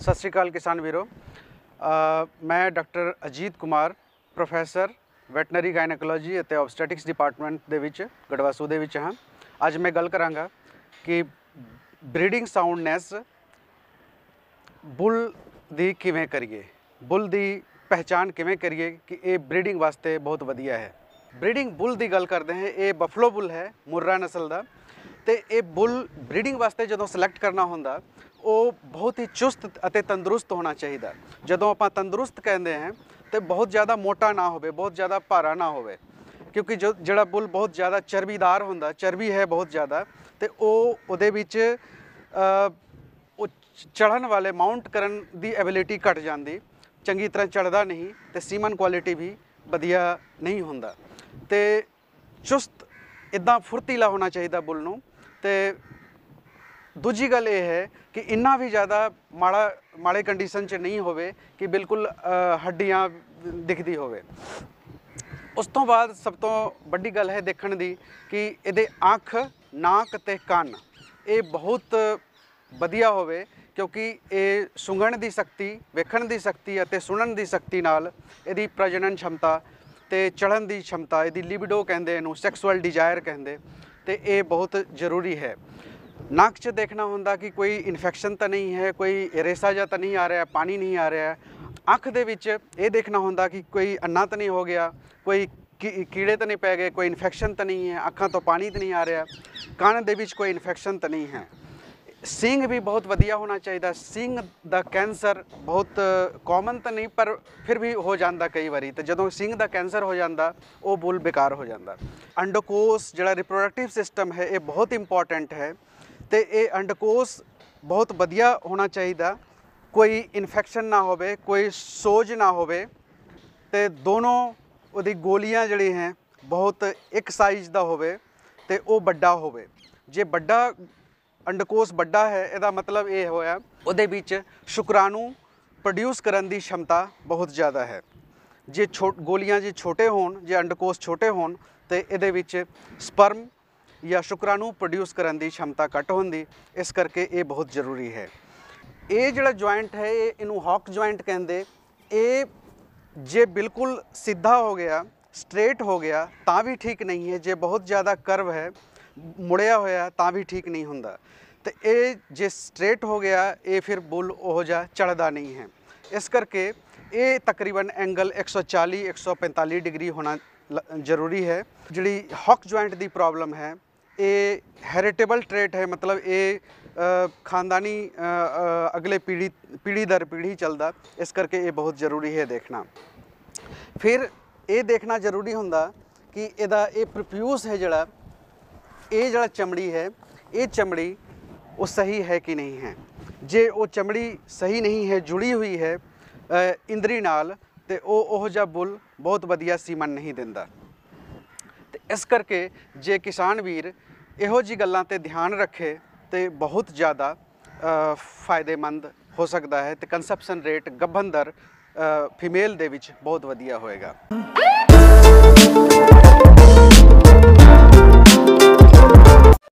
ਸਤਿ ਸ਼੍ਰੀ ਅਕਾਲ ਕਿਸਾਨ ਵੀਰੋ ਮੈਂ doctor Ajit Kumar professor veterinary gynaecology ਅਤੇ ਆਬਸਟੈਟਿਕਸ ਡਿਪਾਰਟਮੈਂਟ ਦੇ ਵਿੱਚ ਗੜਵਾਸੂ ਦੇ ਵਿੱਚ ਹਾਂ ਅੱਜ ਮੈਂ ਗੱਲ ਕਰਾਂਗਾ ਕਿ ਬਰੀਡਿੰਗ ਸਾਊਂਡਨੈਸ ਬੁੱਲ ਦੀ ਕਿਵੇਂ ਕਰੀਏ ਬੁੱਲ ਦੀ ਪਹਿਚਾਨ ਕਿਵੇਂ ਕਰੀਏ ਕਿ ਇਹ ਬਰੀਡਿੰਗ ਵਾਸਤੇ ਬਹੁਤ ਵਧੀਆ ਹੈ ਬਰੀਡਿੰਗ ਬੁੱਲ ਦੀ ਗੱਲ ਕਰਦੇ ਹਾਂ ਇਹ ਬਫਲੋ ਬੁੱਲ ਹੈ ਮੁਰਰਾ ਨਸਲ ਦਾ ਤੇ ਇਹ ਬੁੱਲ ਬਰੀਡਿੰਗ ਵਾਸਤੇ ਜਦੋਂ ਸਿਲੈਕਟ ਕਰਨਾ ਹੁੰਦਾ ਉਹ ਬਹੁਤ ਹੀ ਚੁਸਤ ਅਤੇ ਤੰਦਰੁਸਤ ਹੋਣਾ ਚਾਹੀਦਾ ਜਦੋਂ ਆਪਾਂ ਤੰਦਰੁਸਤ ਕਹਿੰਦੇ ਹਾਂ ਤੇ ਬਹੁਤ ਜ਼ਿਆਦਾ ਮੋਟਾ ਨਾ ਹੋਵੇ ਬਹੁਤ ਜ਼ਿਆਦਾ ਭਾਰਾ ਨਾ ਹੋਵੇ ਕਿਉਂਕਿ ਜਿਹੜਾ ਬੁੱਲ ਬਹੁਤ ਜ਼ਿਆਦਾ ਚਰਬੀਦਾਰ ਹੁੰਦਾ ਚਰਬੀ ਹੈ ਬਹੁਤ ਜ਼ਿਆਦਾ ਤੇ ਉਹ ਉਹਦੇ ਵਿੱਚ ਚੜਨ ਵਾਲੇ ਮਾਊਂਟ ਕਰਨ ਦੀ ਐਬਿਲਿਟੀ ਘਟ ਜਾਂਦੀ ਚੰਗੀ ਤਰ੍ਹਾਂ ਚੜਦਾ ਨਹੀਂ ਤੇ ਸੀਮਨ ਕੁਆਲਿਟੀ ਵੀ ਵਧੀਆ ਨਹੀਂ ਹੁੰਦਾ ਤੇ ਚੁਸਤ ਇਦਾਂ ਫੁਰਤੀਲਾ ਹੋਣਾ ਚਾਹੀਦਾ ਬੁੱਲ ਨੂੰ ਤੇ ਦੂਜੀ ਗੱਲ ਇਹ ਹੈ ਕਿ ਇੰਨਾ ਵੀ ਜ਼ਿਆਦਾ ਮਾੜਾ ਮਾੜੇ ਕੰਡੀਸ਼ਨ 'ਚ ਨਹੀਂ ਹੋਵੇ ਕਿ ਬਿਲਕੁਲ ਹੱਡੀਆਂ ਦਿਖਦੀ ਹੋਵੇ ਉਸ ਤੋਂ ਬਾਅਦ ਸਭ ਤੋਂ ਵੱਡੀ ਗੱਲ ਹੈ ਦੇਖਣ ਦੀ ਕਿ ਇਹਦੇ ਅੱਖ ਨਾਕ ਤੇ ਕੰਨ ਇਹ ਬਹੁਤ ਵਧੀਆ ਹੋਵੇ ਕਿਉਂਕਿ ਇਹ ਸੁੰਘਣ ਦੀ ਸ਼ਕਤੀ ਵੇਖਣ ਦੀ ਸ਼ਕਤੀ ਅਤੇ ਸੁਣਨ ਦੀ ਸ਼ਕਤੀ ਨਾਲ ਇਹਦੀ ਪ੍ਰਜਨਨ ਸ਼ਮਤਾ ਤੇ ਚੜਨ ਦੀ ਸ਼ਮਤਾ ਇਹਦੀ ਲਿਬਿਡੋ ਕਹਿੰਦੇ ਇਹਨੂੰ ਸੈਕਸੁਅਲ ਡਿਜ਼ਾਇਰ ਕਹਿੰਦੇ ਤੇ ਇਹ ਬਹੁਤ ਜ਼ਰੂਰੀ ਹੈ ਨੱਕ 'ਚ ਦੇਖਣਾ ਹੁੰਦਾ ਕਿ ਕੋਈ ਇਨਫੈਕਸ਼ਨ ਤਾਂ ਨਹੀਂ ਹੈ ਕੋਈ ਰੇਸਾ ਜਾਂ ਤਾਂ ਨਹੀਂ ਆ ਰਿਹਾ ਪਾਣੀ ਨਹੀਂ ਆ ਰਿਹਾ ਅੱਖ ਦੇ ਵਿੱਚ ਇਹ ਦੇਖਣਾ ਹੁੰਦਾ ਕਿ ਕੋਈ ਅੰਨਾ ਤਾਂ ਨਹੀਂ ਹੋ ਗਿਆ ਕੋਈ ਕੀੜੇ ਤਾਂ ਨਹੀਂ ਪੈ ਗਏ ਕੋਈ ਇਨਫੈਕਸ਼ਨ ਤਾਂ ਨਹੀਂ ਹੈ ਅੱਖਾਂ ਤੋਂ ਪਾਣੀ ਤਾਂ ਨਹੀਂ ਆ ਰਿਹਾ ਕੰਨ ਦੇ ਵਿੱਚ ਕੋਈ ਇਨਫੈਕਸ਼ਨ ਤਾਂ ਨਹੀਂ ਹੈ ਸਿੰਘ ਵੀ ਬਹੁਤ ਵਧੀਆ ਹੋਣਾ ਚਾਹੀਦਾ ਸਿੰਘ ਦਾ ਕੈਂਸਰ ਬਹੁਤ ਕਾਮਨ ਤਾਂ ਨਹੀਂ ਪਰ ਫਿਰ ਵੀ ਹੋ ਜਾਂਦਾ ਕਈ ਵਾਰੀ ਤੇ ਜਦੋਂ ਸਿੰਘ ਦਾ ਕੈਂਸਰ ਹੋ ਜਾਂਦਾ ਉਹ ਬੁੱਲ ਬੇਕਾਰ ਹੋ ਜਾਂਦਾ ਅੰਡੋਕੋਸ ਜਿਹੜਾ ਰਿਪਰੋਡਕਟਿਵ ਸਿਸਟਮ ਹੈ ਇਹ ਬਹੁਤ ਇੰਪੋਰਟੈਂਟ ਹੈ ਤੇ ਇਹ ਅੰਡਕੋਸ ਬਹੁਤ ਵਧੀਆ ਹੋਣਾ ਚਾਹੀਦਾ ਕੋਈ ਇਨਫੈਕਸ਼ਨ ਨਾ ਹੋਵੇ ਕੋਈ ਸੋਜ ਨਾ ਹੋਵੇ ਤੇ ਦੋਨੋਂ ਉਹਦੀ ਗੋਲੀਆਂ ਜਿਹੜੀ ਹੈ ਬਹੁਤ ਇੱਕ ਸਾਈਜ਼ ਦਾ ਹੋਵੇ ਤੇ ਉਹ ਵੱਡਾ ਹੋਵੇ ਜੇ ਵੱਡਾ ਅੰਡਕੋਸ ਵੱਡਾ ਹੈ ਇਹਦਾ ਮਤਲਬ ਇਹ ਹੋਇਆ ਉਹਦੇ ਵਿੱਚ ਸ਼ੁਕਰਾਣੂ ਪ੍ਰੋਡਿਊਸ ਕਰਨ ਦੀ ਸ਼ਮਤਾ ਬਹੁਤ ਜ਼ਿਆਦਾ ਹੈ ਜੇ ਛੋਟ ਗੋਲੀਆਂ ਜੇ ਛੋਟੇ ਹੋਣ ਜੇ ਅੰਡਕੋਸ ਛੋਟੇ ਹੋਣ ਤੇ ਇਹਦੇ ਵਿੱਚ ਸਪਰਮ ਜਾਂ ਸ਼ੁਕਰਾਣੂ ਪ੍ਰੋਡਿਊਸ ਕਰਨ ਦੀ ਸ਼ਮਤਾ ਘਟ ਹੁੰਦੀ ਇਸ ਕਰਕੇ ਇਹ ਬਹੁਤ ਜ਼ਰੂਰੀ ਹੈ ਇਹ ਜਿਹੜਾ ਜੁਆਇੰਟ ਹੈ ਇਹ ਇਹਨੂੰ ਹੌਕ ਜੁਆਇੰਟ ਕਹਿੰਦੇ ਇਹ ਜੇ ਬਿਲਕੁਲ ਸਿੱਧਾ ਹੋ ਗਿਆ ਸਟ੍ਰੇਟ ਹੋ ਗਿਆ ਤਾਂ ਵੀ ਠੀਕ ਨਹੀਂ ਹੈ ਜੇ ਬਹੁਤ ਜ਼ਿਆਦਾ ਕਰਵ ਹੈ ਮੁੜਿਆ ਹੋਇਆ ਤਾਂ ਵੀ ਠੀਕ ਨਹੀਂ ਹੁੰਦਾ ਤੇ ਇਹ ਜੇ ਸਟ੍ਰੇਟ ਹੋ ਗਿਆ ਇਹ ਫਿਰ ਬੁੱਲ ਉਹ ਜਾ ਚੜਦਾ ਨਹੀਂ ਹੈ ਇਸ ਕਰਕੇ ਇਹ ਤਕਰੀਬਨ ਐਂਗਲ 140 145 ਡਿਗਰੀ ਹੋਣਾ ਜ਼ਰੂਰੀ ਹੈ ਜਿਹੜੀ ਹੌਕ ਜੁਆਇੰਟ ਦੀ ਪ੍ਰੋਬਲਮ ਹੈ ਇਹ ਹੈਰੀਟੇਬਲ ਟ੍ਰੇਟ ਹੈ ਮਤਲਬ ਇਹ ਖਾਨਦਾਨੀ ਅਗਲੇ ਪੀੜੀ ਪੀੜੀ ਦਰ ਪੀੜੀ ਚੱਲਦਾ ਇਸ ਕਰਕੇ ਇਹ ਬਹੁਤ ਜ਼ਰੂਰੀ ਹੈ ਦੇਖਣਾ ਫਿਰ ਇਹ ਦੇਖਣਾ ਜ਼ਰੂਰੀ ਹੁੰਦਾ ਕਿ ਇਹਦਾ ਇਹ ਪ੍ਰੋਪਿਊਸ ਹੈ ਜਿਹੜਾ ਇਹ ਜਿਹੜਾ ਚਮੜੀ ਹੈ ਇਹ ਚਮੜੀ ਉਹ ਸਹੀ ਹੈ ਕਿ ਨਹੀਂ ਹੈ ਜੇ ਉਹ ਚਮੜੀ ਸਹੀ ਨਹੀਂ ਹੈ ਜੁੜੀ ਹੋਈ ਹੈ ਇੰਦਰੀ ਨਾਲ ਤੇ ਉਹ ਉਹ ਜਿਹਾ ਬੁੱਲ ਬਹੁਤ ਵਧੀਆ ਸੀਮਨ ਨਹੀਂ ਦਿੰਦਾ ਤੇ ਇਸ ਕਰਕੇ ਜੇ ਕਿਸਾਨ ਵੀਰ ਇਹੋ ਜੀ ਗੱਲਾਂ ਤੇ ਧਿਆਨ ਰੱਖੇ ਤੇ ਬਹੁਤ ਜ਼ਿਆਦਾ ਫਾਇਦੇਮੰਦ ਹੋ ਸਕਦਾ ਹੈ ਤੇ ਕਨਸੈਪਸ਼ਨ ਰੇਟ ਗੱਭਨ ਦਰ ਫੀਮੇਲ ਦੇ ਵਿੱਚ ਬਹੁਤ ਵਧੀਆ ਹੋਏਗਾ